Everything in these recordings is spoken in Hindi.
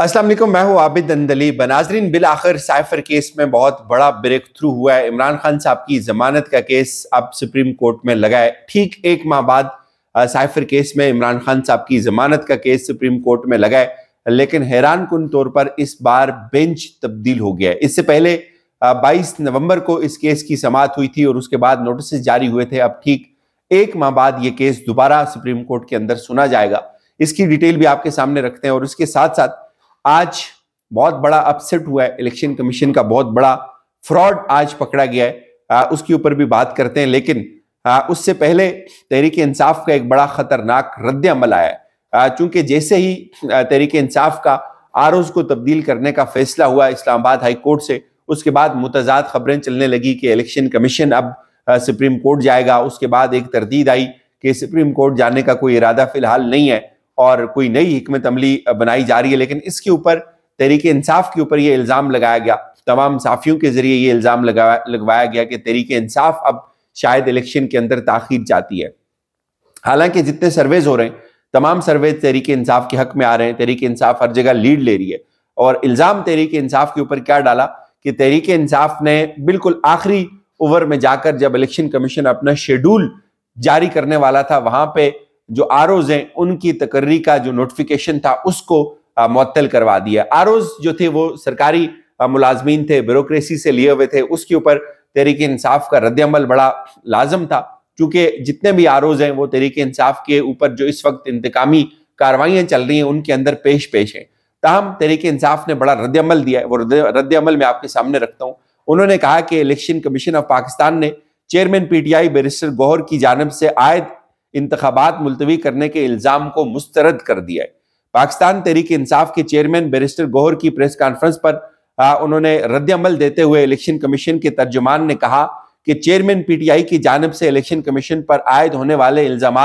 असलम मैं हूं आबिद अंदली बनाजरीन बिल आखिर साइफर केस में बहुत बड़ा ब्रेक थ्रू हुआ है इमरान खान साहब की जमानत का केस अब सुप्रीम कोर्ट में लगा है ठीक एक माह बाद साइफर केस में इमरान खान साहब की जमानत का केस सुप्रीम कोर्ट में लगा है लेकिन हैरान कन तौर पर इस बार बेंच तब्दील हो गया है इससे पहले बाईस नवम्बर को इस केस की समात हुई थी और उसके बाद नोटिस जारी हुए थे अब ठीक एक माह बाद ये केस दोबारा सुप्रीम कोर्ट के अंदर सुना जाएगा इसकी डिटेल भी आपके सामने रखते हैं और उसके साथ साथ आज बहुत बड़ा अपसेट हुआ है इलेक्शन कमीशन का बहुत बड़ा फ्रॉड आज पकड़ा गया है उसके ऊपर भी बात करते हैं लेकिन आ, उससे पहले तहरीक इंसाफ का एक बड़ा खतरनाक रद्द अमल आया है चूंकि जैसे ही तहरीक इंसाफ का आर को तब्दील करने का फैसला हुआ इस्लामाबाद हाई कोर्ट से उसके बाद मुतजाद खबरें चलने लगी कि इलेक्शन कमीशन अब सुप्रीम कोर्ट जाएगा उसके बाद एक तरदीद आई कि सुप्रीम कोर्ट जाने का कोई इरादा फिलहाल नहीं है और कोई नई हमत अमली बनाई जा रही है लेकिन इसके ऊपर तहरीक इंसाफ के ऊपर ये इल्ज़ाम लगाया गया तमाम साफियों के ज़रिए ये इल्ज़ाम लगवाया गया कि तहरीक इंसाफ अब शायद इलेक्शन के अंदर ताखिर जाती है हालांकि जितने सर्वेज हो रहे हैं तमाम सर्वे तहरीक इंसाफ के हक में आ रहे हैं तहरीक इंसाफ हर जगह लीड ले रही है और इल्ज़ाम तहरीक इंसाफ के ऊपर क्या डाला कि तहरीक इंसाफ ने बिल्कुल आखिरी ओवर में जाकर जब इलेक्शन कमीशन अपना शेड्यूल जारी करने वाला था वहां पर जो आर हैं उनकी तकर्री का जो नोटिफिकेशन था उसको मअतल करवा दिया आर जो थे वो सरकारी मुलाजमीन थे ब्यूरोक्रेसी से लिए हुए थे उसके ऊपर तहरीक इंसाफ का रद्दमल बड़ा लाजम था क्योंकि जितने भी आर हैं वो तहरीक इंसाफ के ऊपर जो इस वक्त इंतकामी कार्रवाइयाँ चल रही हैं उनके अंदर पेश पेश हैं ताहम तहरीक इंसाफ ने बड़ा रद्दमल दिया है वो रद्दमल मैं आपके सामने रखता हूँ उन्होंने कहा कि इलेक्शन कमीशन ऑफ पाकिस्तान ने चेयरमैन पीटीआई बैरिस्टर गौहर की जानब से आयद इंतबात मुलतवी करने के इल्ज़ाम को मुस्तरद कर दिया है पाकिस्तान तहरीक इंसाफ के चेयरमैन बैरिस्टर गोहर की प्रेस कॉन्फ्रेंस पर आ, उन्होंने रद्दमल देते हुए इलेक्शन कमीशन के तर्जुमान ने कहा कि चेयरमैन पीटीआई की जानब से इलेक्शन कमीशन पर आयद होने वाले इल्जाम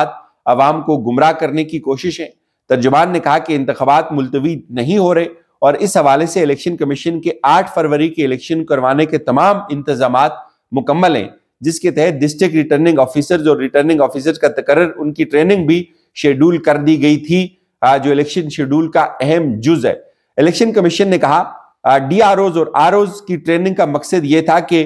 आवाम को गुमराह करने की कोशिश है तर्जुमान ने कहा कि इंतबात मुलतवी नहीं हो रहे और इस हवाले से इलेक्शन कमीशन के आठ फरवरी के इलेक्शन करवाने के तमाम इंतजाम मुकम्मल हैं जिसके तहत डिस्ट्रिक्ट रिटर्निंग ऑफिसर और रिटर्निंग ऑफिसर का तकर उनकी ट्रेनिंग भी शेड्यूल कर दी गई थी जो इलेक्शन शेड्यूल का अहम जुज है इलेक्शन कमीशन ने कहा डी आर ओज और आर ओज की ट्रेनिंग का मकसद ये था कि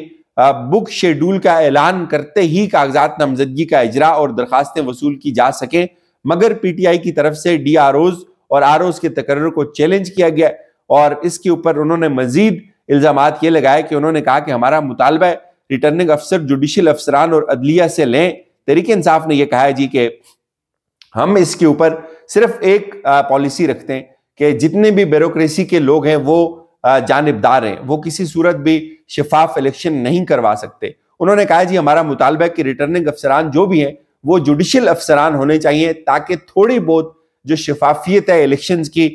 बुक शेड्यूल का ऐलान करते ही कागजात नामजदगी का इजरा और दरखास्तें वसूल की जा सके मगर पीटीआई की तरफ से डी आर ओज और आर ओज के तकर्र को चैलेंज किया गया और इसके ऊपर उन्होंने मजीद इल्जाम ये लगाए कि उन्होंने कहा कि हमारा मुतालबा है रिटर्निंग अफसर जुडिशियल अफसरान और अदलिया से लें तरीके इंसाफ ने यह कहा है जी कि हम इसके ऊपर सिर्फ एक पॉलिसी रखते हैं कि जितने भी ब्यूरोसी के लोग हैं वो जानबदार हैं वो किसी सूरत भी शिफाफ इलेक्शन नहीं करवा सकते उन्होंने कहा जी हमारा मुतालबा है कि रिटर्निंग अफसरान जो भी हैं वो जुडिशियल अफसरान होने चाहिए ताकि थोड़ी बहुत जो शफाफियत है इलेक्शन की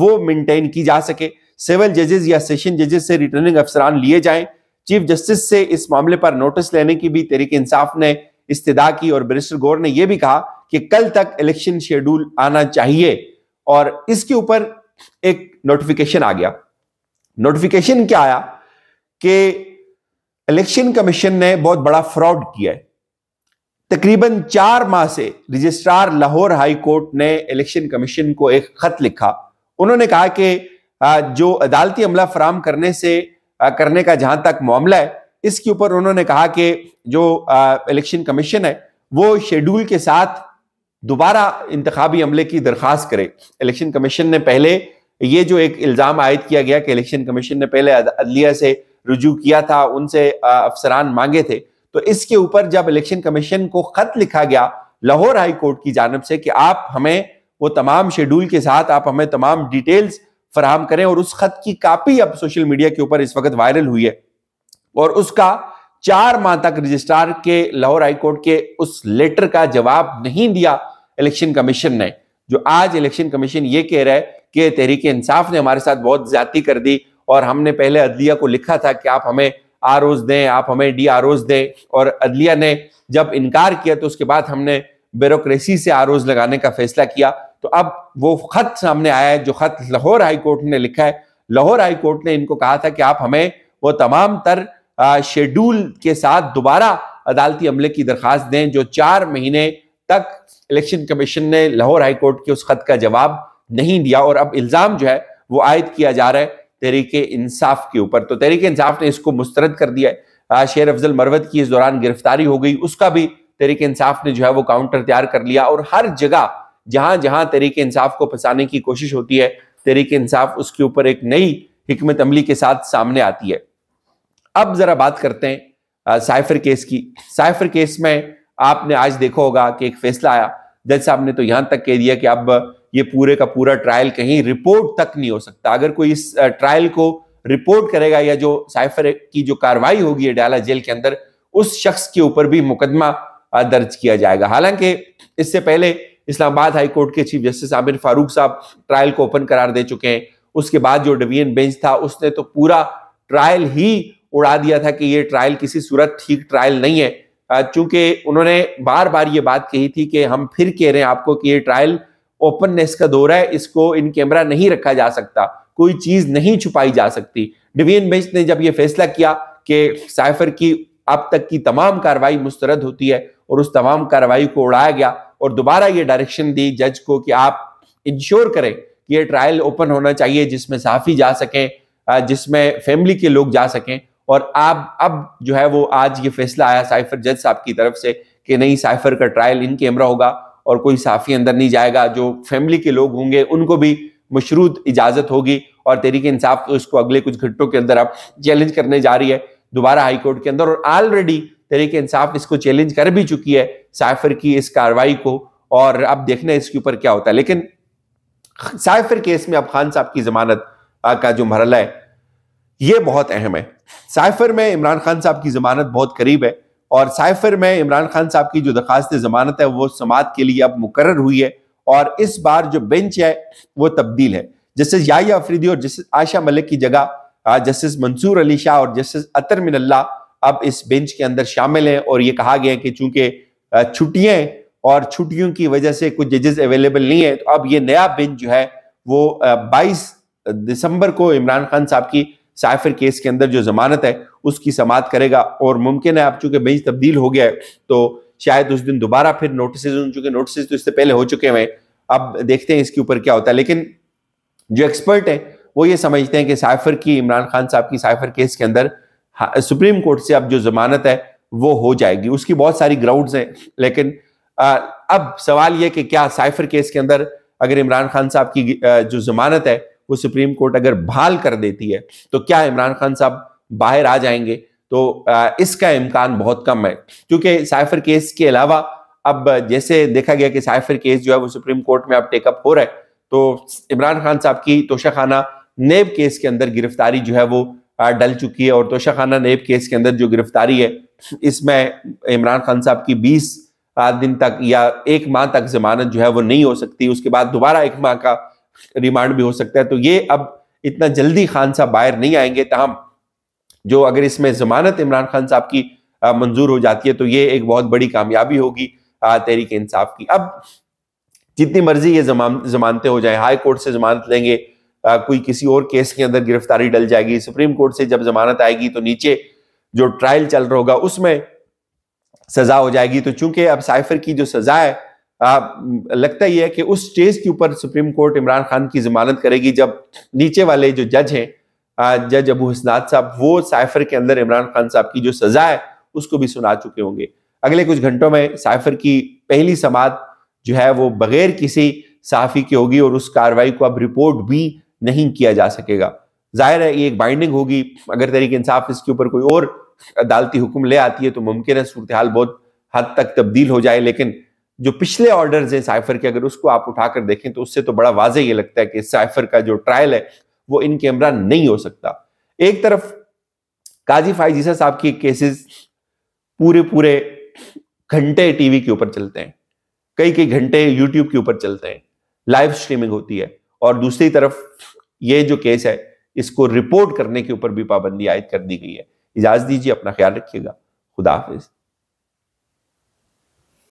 वो मेनटेन की जा सके सिविल जजेस या सेशन जजेस से रिटर्निंग अफसरान लिए जाएं चीफ जस्टिस से इस मामले पर नोटिस लेने की भी तरीके इंसाफ ने इस्तदा की और बरिस्टर गौर ने यह भी कहा कि कल तक इलेक्शन शेड्यूल आना चाहिए और इसके ऊपर एक नोटिफिकेशन आ गया नोटिफिकेशन क्या आया कि इलेक्शन कमीशन ने बहुत बड़ा फ्रॉड किया है तकरीबन चार माह से रजिस्ट्रार लाहौर हाई कोर्ट ने इलेक्शन कमीशन को एक खत लिखा उन्होंने कहा कि जो अदालती अमला फराम करने से करने का जहां तक मामला है इसके ऊपर उन्होंने कहा कि जो इलेक्शन कमीशन है वो शेड्यूल के साथ दोबारा इंतबी अमले की दरख्वास्त करे इलेक्शन कमीशन ने पहले ये जो एक इल्ज़ाम आयद किया गया कि इलेक्शन कमीशन ने पहले अदलिया से रुजू किया था उनसे अफसरान मांगे थे तो इसके ऊपर जब इलेक्शन कमीशन को खत लिखा गया लाहौर हाई कोर्ट की जानब से कि आप हमें वो तमाम शेड्यूल के साथ आप हमें तमाम डिटेल्स फराहम करें और उस खत की कापी अब सोशल मीडिया के ऊपर इस वक्त वायरल हुई है और उसका चार माह तक रजिस्ट्रार के लाहौर हाईकोर्ट के उस लेटर का जवाब नहीं दिया इलेक्शन कमीशन ने जो आज इलेक्शन कमीशन ये कह रहा है कि तहरीक इंसाफ ने हमारे साथ बहुत ज्यादा कर दी और हमने पहले अदलिया को लिखा था कि आप हमें आर दें आप हमें डी आर दें और अदलिया ने जब इनकार किया तो उसके बाद हमने ब्यूरोसी से आर लगाने का फैसला किया तो अब वो खत सामने आया है जो खत लाहौर हाईकोर्ट ने लिखा है लाहौर हाईकोर्ट ने इनको कहा था कि आप हमें वो तमाम तर शेड्यूल के साथ दोबारा अदालती अमले की दरख्वास्त दें जो चार महीने तक इलेक्शन कमीशन ने लाहौर हाईकोर्ट के उस खत का जवाब नहीं दिया और अब इल्ज़ाम जो है वो आयद किया जा रहा है तहरीक इंसाफ के ऊपर तो तहरीक इंसाफ ने इसको मुस्तरद कर दिया है शेर अफजल मरवत की इस दौरान गिरफ्तारी हो गई उसका भी तहरीक इंसाफ ने जो है वो काउंटर तैयार कर लिया और हर जगह जहां जहां तरीके इंसाफ को फंसाने की कोशिश होती है तरीके इंसाफ उसके ऊपर एक नई हमत अमली के साथ सामने आती है अब जरा बात करते हैं साइफर केस की साइफर केस में आपने आज देखा होगा कि एक फैसला आया जज साहब ने तो यहां तक कह दिया कि अब ये पूरे का पूरा ट्रायल कहीं रिपोर्ट तक नहीं हो सकता अगर कोई इस ट्रायल को रिपोर्ट करेगा या जो साइफर की जो कार्रवाई होगी डाला जेल के अंदर उस शख्स के ऊपर भी मुकदमा दर्ज किया जाएगा हालांकि इससे पहले इस्लामाबाद हाई कोर्ट के चीफ जस्टिस आमिर फारूक साहब ट्रायल को ओपन करार दे चुके हैं उसके बाद जो डिवीजन बेंच था उसने तो पूरा ट्रायल ही उड़ा दिया था कि ये ट्रायल किसी सूरत ठीक ट्रायल नहीं है चूंकि उन्होंने बार बार ये बात कही थी कि हम फिर कह रहे हैं आपको कि ये ट्रायल ओपननेस का दौर है इसको इन कैमरा नहीं रखा जा सकता कोई चीज नहीं छुपाई जा सकती डिवीजन बेंच ने जब ये फैसला किया कि साइफर की अब तक की तमाम कार्रवाई मुस्तरद होती है और उस तमाम कार्रवाई को उड़ाया गया और दोबारा ये डायरेक्शन दी जज को कि आप इंश्योर करें कि ये ट्रायल ओपन होना चाहिए जिसमें साफी जा सकें जिसमें फैमिली के लोग जा सकें और आप अब जो है वो आज ये फैसला आया साइफर जज साहब की तरफ से कि नहीं साइफर का ट्रायल इन कैमरा होगा और कोई साफी अंदर नहीं जाएगा जो फैमिली के लोग होंगे उनको भी मशरूत इजाजत होगी और तहरीक इंसाफ तो इसको अगले कुछ घंटों के अंदर अब चैलेंज करने जा रही है दोबारा हाईकोर्ट के अंदर और ऑलरेडी तरीके इंसाफ इसको चैलेंज कर भी चुकी है साइफर की इस कार्रवाई को और अब देखना इसके ऊपर क्या होता है लेकिन साइफर केस में अब खान साहब की जमानत का जो मरला है ये बहुत अहम है साइफर में इमरान खान साहब की जमानत बहुत करीब है और साइफर में इमरान खान साहब की जो दरखास्त जमानत है वो समात के लिए अब मुकर हुई है और इस बार जो बेंच है वो तब्दील है जस्टिस याया अफरीदी और जस्टिस आशा मलिक की जगह जस्टिस मंसूर अली शाह और जस्टिस अतर मिनल्ला अब इस बेंच के अंदर शामिल हैं और ये कहा गया है कि चूंकि छुट्टियां और छुट्टियों की वजह से कुछ जजेस अवेलेबल नहीं है तो अब ये नया बेंच जो है वो बाईस दिसंबर को इमरान खान साहब की साइफर केस के अंदर जो जमानत है उसकी समात करेगा और मुमकिन है अब चूंकि बेंच तब्दील हो गया है तो शायद उस दिन दोबारा फिर नोटिस चूंकि नोटिस तो इससे पहले हो चुके हैं अब देखते हैं इसके ऊपर क्या होता है लेकिन जो एक्सपर्ट है वो ये समझते हैं कि साइफर की इमरान खान साहब की साइफर केस के अंदर सुप्रीम हाँ, कोर्ट से अब जो जमानत है वो हो जाएगी उसकी बहुत सारी ग्राउंड हैं लेकिन आ, अब सवाल यह कि क्या साइफर केस के अंदर अगर इमरान खान साहब की जो जमानत है वो सुप्रीम कोर्ट अगर बहाल कर देती है तो क्या इमरान खान साहब बाहर आ जाएंगे तो आ, इसका इम्कान बहुत कम है क्योंकि साइफर केस के अलावा अब जैसे देखा गया कि साइफर केस जो है वो सुप्रीम कोर्ट में अब टेकअप हो रहा है तो इमरान खान साहब की तोशाखाना नेब केस के अंदर गिरफ्तारी जो है वो डल चुकी है और तोशा खाना नेब केस के अंदर जो गिरफ्तारी है इसमें इमरान खान साहब की बीस दिन तक या एक माह तक जमानत जो है वो नहीं हो सकती उसके बाद दोबारा एक माह का रिमांड भी हो सकता है तो ये अब इतना जल्दी खान साहब बाहर नहीं आएंगे तहम जो अगर इसमें जमानत इमरान खान साहब की मंजूर हो जाती है तो ये एक बहुत बड़ी कामयाबी होगी तहरीक इंसाफ की अब जितनी मर्जी ये जमानतें हो जाए हाई कोर्ट से जमानत लेंगे कोई किसी और केस के अंदर गिरफ्तारी डल जाएगी सुप्रीम कोर्ट से जब जमानत आएगी तो नीचे जो ट्रायल चल रहा होगा उसमें सजा हो जाएगी तो चूंकि अब साइफर की जो सजा है आ, लगता ही है कि उस स्टेज के ऊपर सुप्रीम कोर्ट इमरान खान की जमानत करेगी जब नीचे वाले जो जज हैं जज अबू हसनाद साहब वो साइफर के अंदर इमरान खान साहब की जो सजा है उसको भी सुना चुके होंगे अगले कुछ घंटों में साइफर की पहली समात जो है वो बगैर किसी साफी की होगी और उस कार्रवाई को अब रिपोर्ट भी नहीं किया जा सकेगा जाहिर है ये एक बाइंडिंग होगी अगर तहरीक इंसाफ इसके ऊपर कोई और अदालती हुक्म ले आती है तो मुमकिन है सूरत हाल बहुत हद तक तब्दील हो जाए लेकिन जो पिछले ऑर्डर्स हैं साइफर के अगर उसको आप उठाकर देखें तो उससे तो बड़ा वाजह ये लगता है कि साइफर का जो ट्रायल है वो इन कैमरा नहीं हो सकता एक तरफ काजी फाइजीसा साहब के केसेस पूरे पूरे घंटे टीवी के ऊपर चलते हैं कई कई घंटे यूट्यूब के ऊपर चलते हैं लाइव स्ट्रीमिंग होती है और दूसरी तरफ ये जो केस है इसको रिपोर्ट करने के ऊपर भी पाबंदी आयद कर दी गई है इजाज़त दीजिए अपना ख्याल रखिएगा खुदा हाफिज़